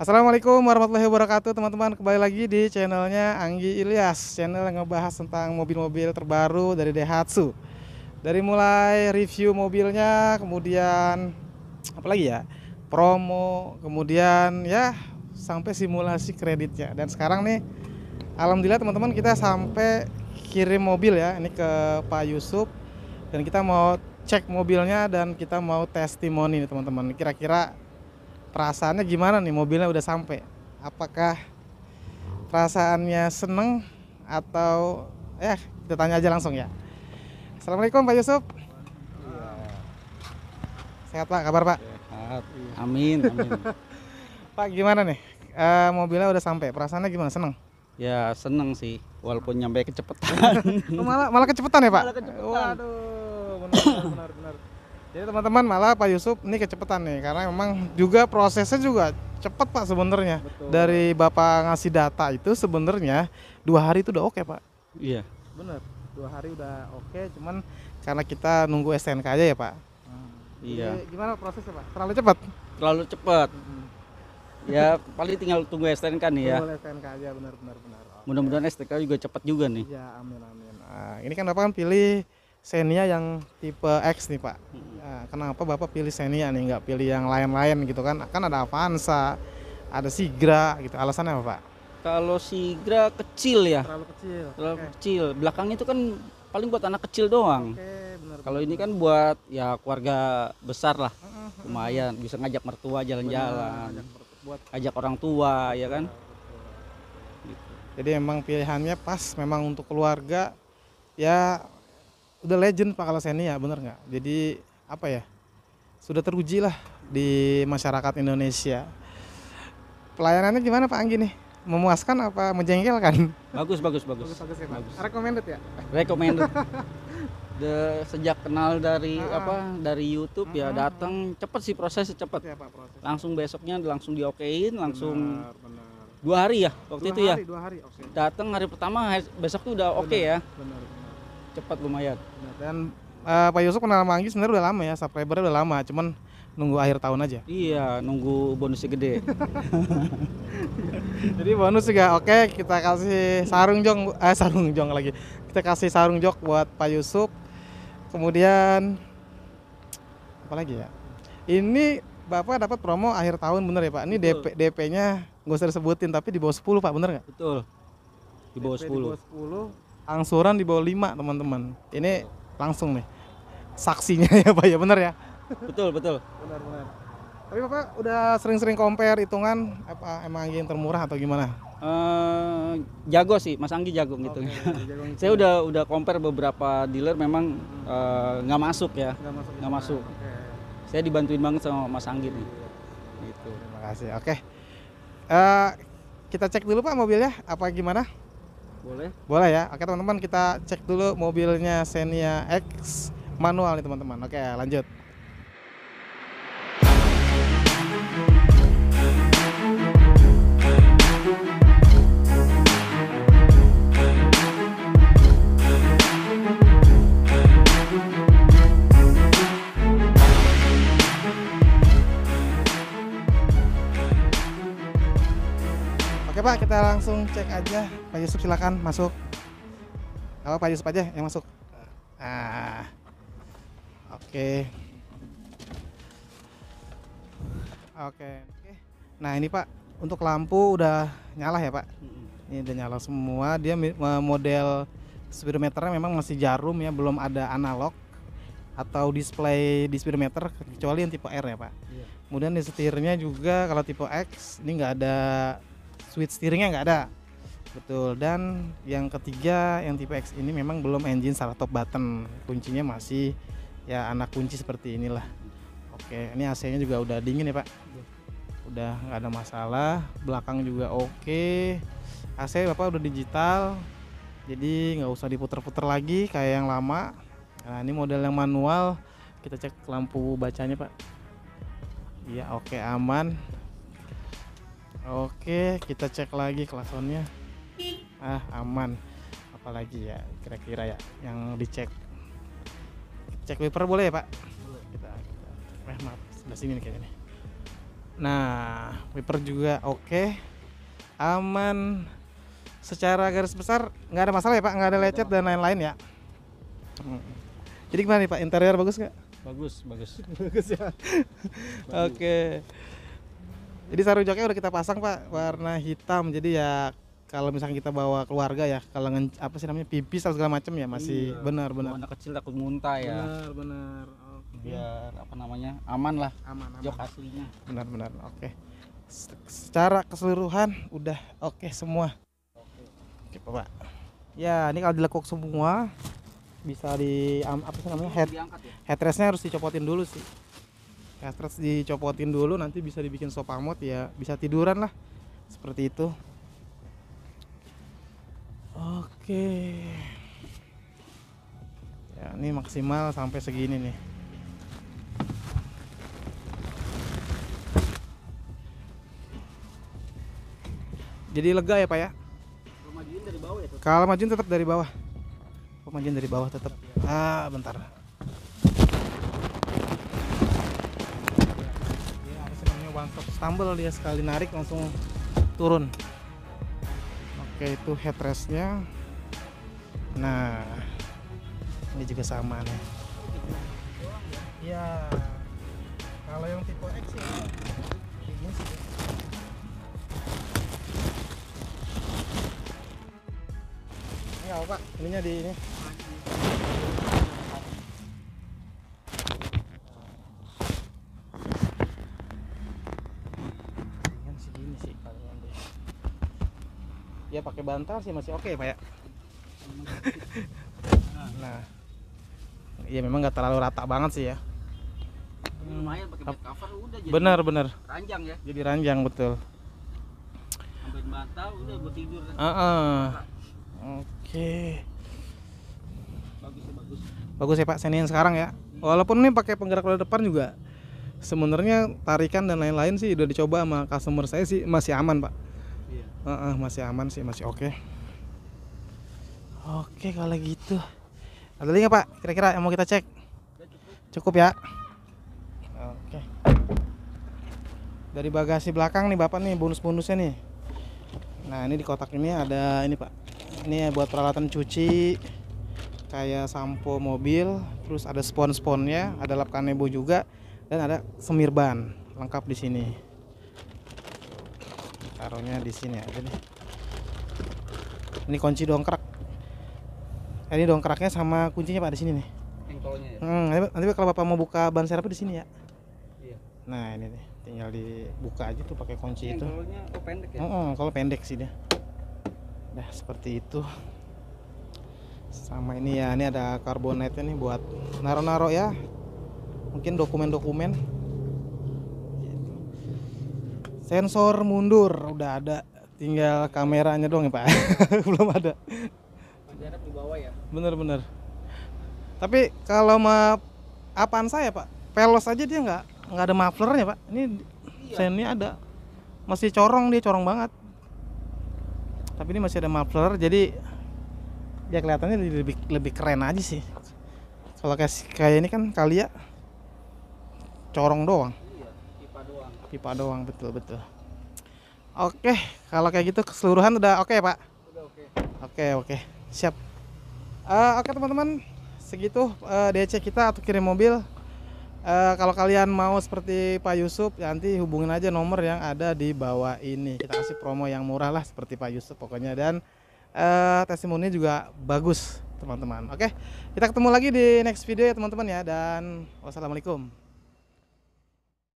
Assalamualaikum warahmatullahi wabarakatuh teman-teman kembali lagi di channelnya Anggi Ilyas channel yang ngebahas tentang mobil-mobil terbaru dari Daihatsu dari mulai review mobilnya kemudian apa lagi ya promo kemudian ya sampai simulasi kreditnya dan sekarang nih Alhamdulillah teman-teman kita sampai kirim mobil ya ini ke Pak Yusuf dan kita mau cek mobilnya dan kita mau testimoni teman-teman kira-kira perasaannya gimana nih mobilnya udah sampai apakah perasaannya seneng atau ya kita tanya aja langsung ya Assalamualaikum Pak Yusuf iya. sehat Pak kabar Pak sehat amin amin Pak gimana nih e, mobilnya udah sampai perasaannya gimana seneng ya seneng sih walaupun nyampe kecepatan oh, malah malah kecepatan ya Pak malah kecepetan. Waduh jadi teman-teman malah Pak Yusuf ini kecepatan nih karena memang juga prosesnya juga cepat Pak sebenarnya. Dari Bapak ngasih data itu sebenarnya dua hari itu udah oke okay, Pak. Iya. Benar. Dua hari udah oke, okay, cuman karena kita nunggu STNK aja ya Pak. Hmm. Iya. Jadi gimana prosesnya Pak? Terlalu cepat? Terlalu cepat. Hmm. Ya paling tinggal tunggu STNK nih ya. Tunggu STNK aja benar-benar Okay. Mudah-mudahan STNK juga cepat juga nih. Iya amin amin. Nah, ini kan Bapak kan pilih Xenia yang tipe X nih Pak. Hmm. Nah, kenapa Bapak pilih Xenia nih nggak pilih yang lain-lain gitu kan? Kan ada Avanza, ada Sigra gitu. Alasannya apa Pak? Kalau Sigra kecil ya. Terlalu kecil. Terlalu okay. kecil. Belakangnya itu kan paling buat anak kecil doang. Okay, Kalau ini kan buat ya keluarga besar lah. Lumayan bisa ngajak mertua jalan-jalan. Ngajak ajak orang tua ya kan. Gitu. Jadi emang pilihannya pas memang untuk keluarga ya udah legend Pak kalau Seni ya bener nggak jadi apa ya sudah teruji lah di masyarakat Indonesia pelayanannya gimana Pak Anggi nih memuaskan apa menjengkelkan bagus bagus bagus bagus, bagus, ya, bagus. recommended ya recommended The, sejak kenal dari nah. apa dari YouTube ya ah. datang cepet sih proses cepet ya, Pak, proses. langsung besoknya langsung diokein langsung benar, benar dua hari ya waktu dua itu ya? hari, ya dua hari okay. datang hari pertama besok tuh udah oke okay ya benar cepat lumayan. Dan uh, Pak Yusuf kenal Manggi sebenarnya udah lama ya, subscribernya udah lama, cuman nunggu akhir tahun aja. Iya, nunggu bonusnya gede. Jadi bonus juga oke, okay, kita kasih sarung jong eh sarung jong lagi. Kita kasih sarung jok buat Pak Yusuf. Kemudian apa lagi ya? Ini Bapak dapat promo akhir tahun bener ya Pak? Ini DP nya nggak usah sebutin, tapi di bawah 10 Pak, bener nggak? Betul. Di bawah DP 10. Di bawah 10 angsuran di bawah 5 teman-teman. Ini langsung nih saksinya ya Pak ya benar ya. Betul betul. Benar benar. Tapi Bapak udah sering-sering compare hitungan apa emang yang termurah atau gimana? Uh, jago sih, Mas Anggi jago gitu. Okay, gitu Saya ya. udah udah compare beberapa dealer memang eh, nggak uh, masuk ya, nggak masuk. Gak ya. masuk. Okay. Saya dibantuin banget sama Mas Anggi nih. Gitu. Terima kasih. Oke, okay. uh, eh, kita cek dulu Pak mobilnya apa gimana? Boleh. Boleh ya. Oke teman-teman kita cek dulu mobilnya Xenia X manual nih teman-teman. Oke lanjut. Oke Pak, kita langsung cek aja. Pak Yusuf silakan masuk. Kalau Pak Yusuf aja yang masuk. Ah. Oke. Oke. Oke. Nah, ini Pak, untuk lampu udah nyala ya, Pak? Ini udah nyala semua. Dia model speedometernya memang masih jarum ya, belum ada analog atau display di speedometer kecuali yang tipe R ya pak. Iya. Kemudian di setirnya juga kalau tipe X ini nggak ada switch steeringnya nggak ada betul dan yang ketiga yang tipe X ini memang belum engine salah top button kuncinya masih ya anak kunci seperti inilah oke ini AC nya juga udah dingin ya pak udah nggak ada masalah belakang juga oke AC bapak udah digital jadi nggak usah diputer-puter lagi kayak yang lama nah ini model yang manual kita cek lampu bacanya pak iya oke aman Oke, kita cek lagi klaksonnya. Ah, aman. Apalagi ya, kira-kira ya yang dicek. Cek wiper boleh ya, Pak? Boleh. Kita, kita. Eh, maaf, sebelah sini nih kayaknya Nah, wiper juga oke. Aman. Secara garis besar nggak ada masalah ya, Pak? Nggak ada lecet dan lain-lain ya. Jadi gimana nih, Pak? Interior bagus nggak? Bagus, bagus. bagus ya. Oke. Okay. Jadi sarung joknya udah kita pasang pak warna hitam. Jadi ya kalau misalnya kita bawa keluarga ya kalau apa sih namanya pipis atau segala macam ya masih iya. benar benar. Anak kecil takut muntah ya. Benar benar. Okay. Biar apa namanya aman lah. Aman. aman. Jok aslinya. Benar benar. Oke. Okay. Secara keseluruhan udah oke okay semua. Oke. Okay. Oke bapak. Ya ini kalau dilekuk semua bisa di apa sih namanya head ya? headrestnya harus dicopotin dulu sih cartridge dicopotin dulu nanti bisa dibikin sofa ya bisa tiduran lah seperti itu oke ya ini maksimal sampai segini nih jadi lega ya pak ya kalau majuin ya, kalau majuin tetap dari bawah pemajuin dari bawah tetap ah bentar langsung stumble dia sekali narik langsung turun oke itu headrestnya nah ini juga sama nih ya kalau yang tipe X ini sih ini apa ininya di ini dia pakai bantal sih masih oke okay, pak ya nah ya memang nggak terlalu rata banget sih ya lumayan pakai jadi benar benar ranjang ya jadi ranjang betul sampai uh -uh. oke okay. bagus ya bagus bagus ya pak seni sekarang ya hmm. walaupun ini pakai penggerak roda depan juga sebenarnya tarikan dan lain-lain sih udah dicoba sama customer saya sih masih aman pak Iya. Uh -uh, masih aman sih, masih oke. Okay. Oke okay, kalau gitu. Ada lagi nggak Pak? Kira-kira yang mau kita cek? Cukup ya. Oke. Okay. Dari bagasi belakang nih Bapak nih bonus-bonusnya nih. Nah ini di kotak ini ada ini Pak. Ini buat peralatan cuci kayak sampo mobil, terus ada spons sponsnya ada lap kanebo juga, dan ada semir ban lengkap di sini taruhnya di sini aja deh ini kunci dongkrak eh, ini dongkraknya sama kuncinya pak di sini nih Engkolnya ya? hmm, nanti, nanti kalau bapak mau buka ban serep di sini ya iya. nah ini nih tinggal dibuka aja tuh pakai kunci ini itu engkolnya oh, pendek ya? Hmm, kalau pendek sih dia nah seperti itu sama ini ya ini ada karbonetnya nih buat naro-naro ya mungkin dokumen-dokumen sensor mundur udah ada tinggal kameranya doang ya pak belum ada ya bener-bener tapi kalau ma apaan saya pak pelos aja dia nggak nggak ada mufflernya pak ini iya. sennya ada masih corong dia corong banget tapi ini masih ada muffler jadi ya kelihatannya lebih lebih keren aja sih kalau kayak kayak ini kan kali ya corong doang pipa doang betul betul oke kalau kayak gitu keseluruhan udah oke okay, pak oke oke siap uh, oke teman-teman segitu uh, eh, DC kita atau kirim mobil uh, kalau kalian mau seperti Pak Yusuf ya nanti hubungin aja nomor yang ada di bawah ini kita kasih promo yang murah lah seperti Pak Yusuf pokoknya dan uh, testimoni juga bagus teman-teman oke kita ketemu lagi di next video ya teman-teman ya dan wassalamualaikum